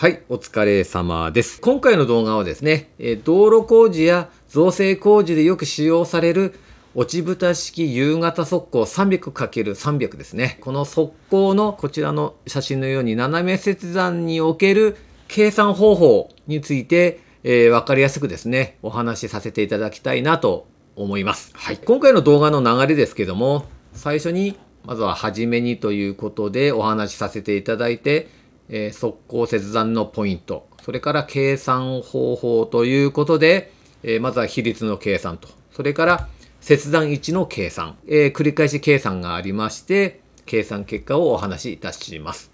はい、お疲れ様です。今回の動画はですね、道路工事や造成工事でよく使用される落ち蓋式夕方速攻 300×300 ですね。この速攻のこちらの写真のように斜め切断における計算方法について、えー、分かりやすくですね、お話しさせていただきたいなと思います。はい、今回の動画の流れですけども、最初にまずは初めにということでお話しさせていただいて、えー、速攻切断のポイント、それから計算方法ということで、えー、まずは比率の計算と、それから切断位置の計算、えー、繰り返し計算がありまして、計算結果をお話しいたします。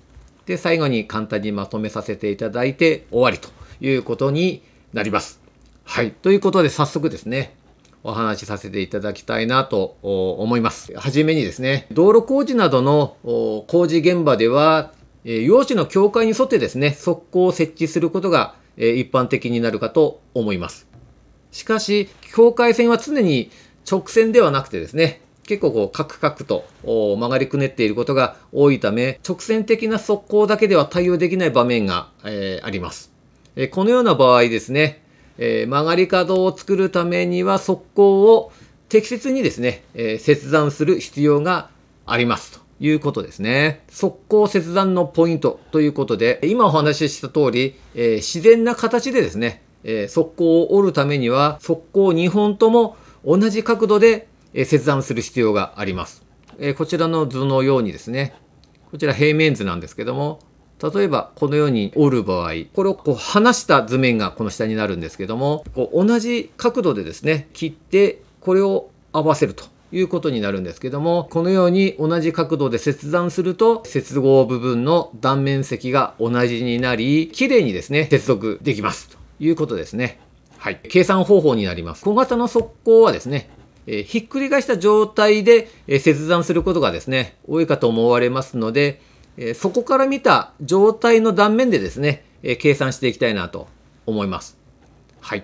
で、最後に簡単にまとめさせていただいて終わりということになります。はい。ということで早速ですね、お話しさせていただきたいなと思います。はじめにですね、道路工事などの工事現場ではえ用紙の境界に沿ってですね、側溝を設置することが、え一般的になるかと思います。しかし、境界線は常に直線ではなくてですね、結構こうカクカクと曲がりくねっていることが多いため、直線的な側溝だけでは対応できない場面が、えー、あります。えこのような場合ですね、え曲がり角を作るためには側溝を適切にですね、え切断する必要がありますと。いうことですね。速攻切断のポイントということで、今お話しした通り、えー、自然な形でですね、えー、速攻を折るためには、速攻2本とも同じ角度で、え切断する必要があります。えこちらの図のようにですね、こちら平面図なんですけども、例えばこのように折る場合、これをこう離した図面がこの下になるんですけども、こう同じ角度でですね、切って、これを合わせると。いうことになるんですけどもこのように同じ角度で切断すると接合部分の断面積が同じになりきれいにですね接続できますということですね。はい、計算方法になります小型の速攻はですねえひっくり返した状態で、え切断することがですね多いかと思われますので、えそこから見た状態の断面でですね、え計算していきたいなと思います。はい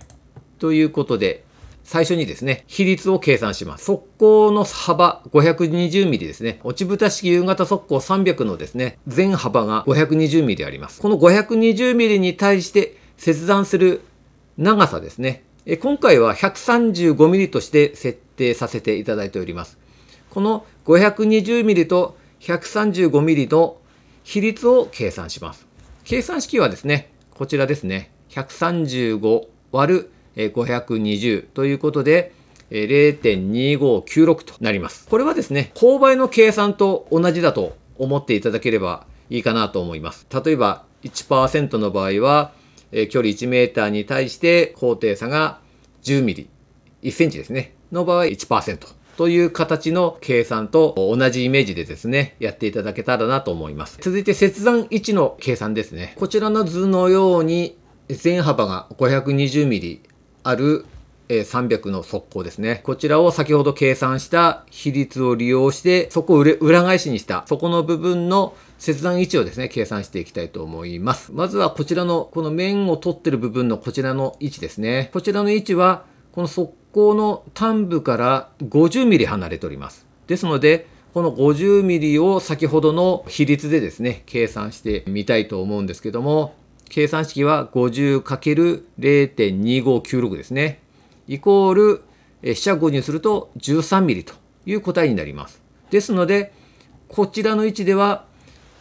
ということで、最初にですね、比率を計算します。速攻の幅 520mm ですね。落ち蓋式夕方速攻300のですね、全幅が 520mm あります。この 520mm に対して切断する長さですね。今回は 135mm として設定させていただいております。この 520mm と 135mm の比率を計算します。計算式はですね、こちらですね。135 ÷ 520ということで、0.2596となります。これはですね、勾配の計算と同じだと思っていただければいいかなと思います。例えば1%の場合は、え距離1メーターに対して高低差が10ミリ、1センチですね、の場合1%という形の計算と同じイメージでですね、やっていただけたらなと思います。続いて切断位置の計算ですね。こちらの図のように、線幅が520ミリある300の速攻ですね。こちらを先ほど計算した比率を利用して、そこを裏返しにした、そこの部分の切断位置をですね、計算していきたいと思います。まずはこちらの、この面を取ってる部分のこちらの位置ですね。こちらの位置は、この速攻の端部から50ミリ離れております。ですので、この50ミリを先ほどの比率でですね、計算してみたいと思うんですけども、計算式は 50×0.2596 ですね。イコール、飛車五入すると1 3ミリという答えになります。ですので、こちらの位置では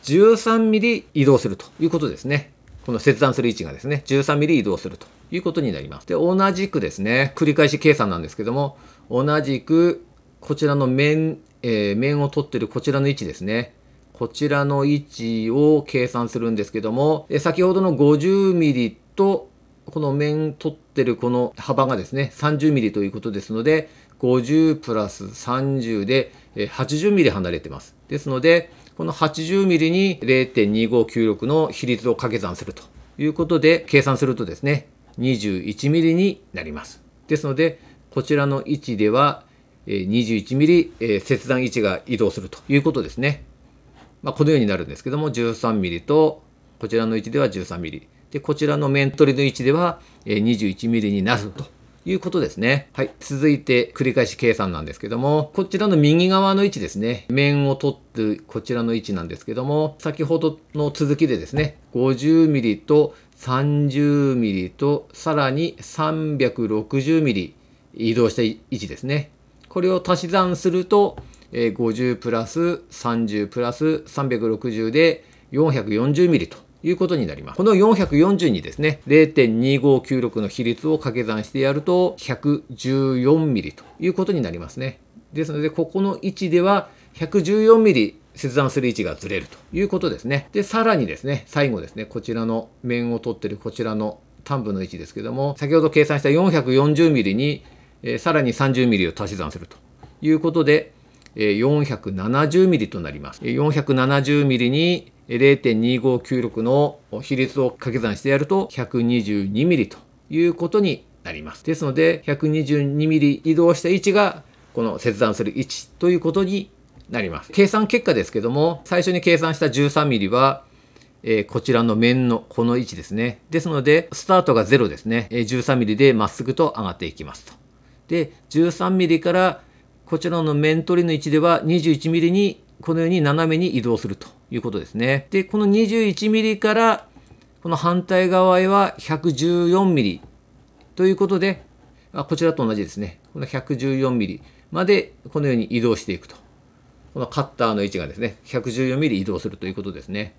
1 3ミリ移動するということですね。この切断する位置がですね、1 3ミリ移動するということになります。で、同じくですね、繰り返し計算なんですけども、同じくこちらの面、えー、面を取ってるこちらの位置ですね。こちらの位置を計算するんですけども、先ほどの 50mm と、この面取ってるこの幅がですね、30mm ということですので、50プラス30で 80mm 離れてます。ですので、この 80mm に0.2596の比率を掛け算するということで、計算するとですね、21mm になります。ですので、こちらの位置では、21mm 切断位置が移動するということですね。まあ、このようになるんですけども1 3ミリとこちらの位置では1 3ミリ。でこちらの面取りの位置では2 1ミリになるということですね。はい。続いて繰り返し計算なんですけども、こちらの右側の位置ですね。面を取ってこちらの位置なんですけども、先ほどの続きでですね、5 0ミリと3 0ミリとさらに3 6 0ミリ移動した位置ですね。これを足し算するとえ50プラス30プラス360で440ミリということになります。この440にですね、0.2596の比率を掛け算してやると114ミリということになりますね。ですので、ここの位置では114ミリ切断する位置がずれるということですね。で、さらにですね、最後ですね、こちらの面を取ってるこちらの端部の位置ですけども、先ほど計算した440ミリに、えー、さらに30ミリを足し算するということで、470mm となります。470mm に0.2596の比率を掛け算してやると 122mm ということになります。ですので 122mm 移動した位置がこの切断する位置ということになります。計算結果ですけども最初に計算した 13mm はえー、こちらの面のこの位置ですね。ですので、スタートが0ですね。えー、13mm でまっすぐと上がっていきますと。で、13mm からこちらの面取りの位置では 21mm にこのように斜めに移動するということですね。で、この 21mm からこの反対側へは1 1 4ミリということで、あこちらと同じですね。この1 1 4ミリまでこのように移動していくと。このカッターの位置がですね、1 1 4ミリ移動するということですね。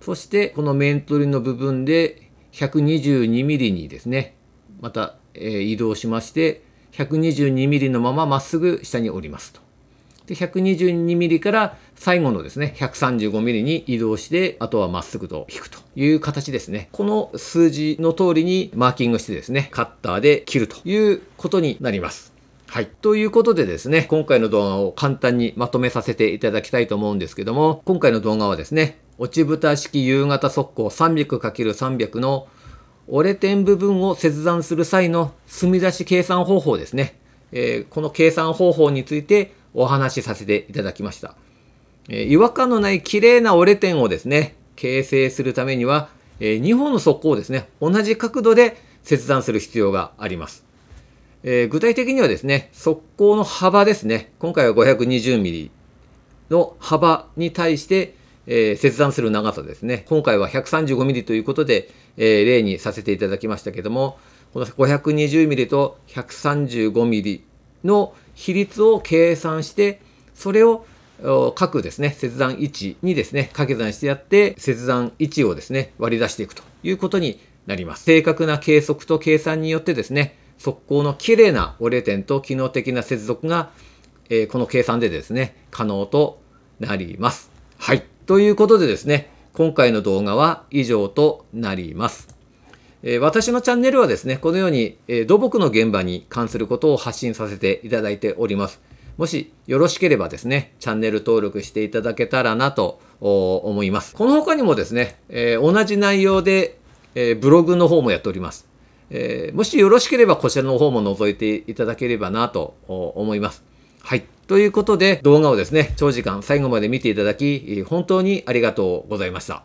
そしてこの面取りの部分で1 2 2ミリにですね、また、えー、移動しまして、122ミリのまままっすぐ下に折りますと。で、122ミリから最後のですね、135ミリに移動して、あとはまっすぐと引くという形ですね。この数字の通りにマーキングしてですね、カッターで切るということになります。はい。ということでですね、今回の動画を簡単にまとめさせていただきたいと思うんですけども、今回の動画はですね、落ち蓋式夕方速攻 300×300 の折れ点部分を切断する際の積み出し計算方法ですね。えー、この計算方法についてお話しさせていただきました。えー、違和感のない綺麗な折れ点をですね、形成するためには、えー、2本の側溝をですね、同じ角度で切断する必要があります。えー、具体的にはですね、側溝の幅ですね、今回は 520mm の幅に対して、えー、切断する長さですね。今回は 135mm ということで、えー、例にさせていただきましたけども、この 520mm と 135mm の比率を計算して、それを各ですね、切断位置にですね、掛け算してやって、切断位置をですね、割り出していくということになります。正確な計測と計算によってですね、速攻の綺麗な折れ点と機能的な接続が、えー、この計算でですね、可能となります。はい。ということでですね、今回の動画は以上となります。え私のチャンネルはですね、このように、え土木の現場に関することを発信させていただいております。もしよろしければですね、チャンネル登録していただけたらなと思います。この他にもですね、え同じ内容で、えブログの方もやっております。えもしよろしければこちらの方も覗いていただければなと思います。はい。ということで動画をですね、長時間最後まで見ていただき、本当にありがとうございました。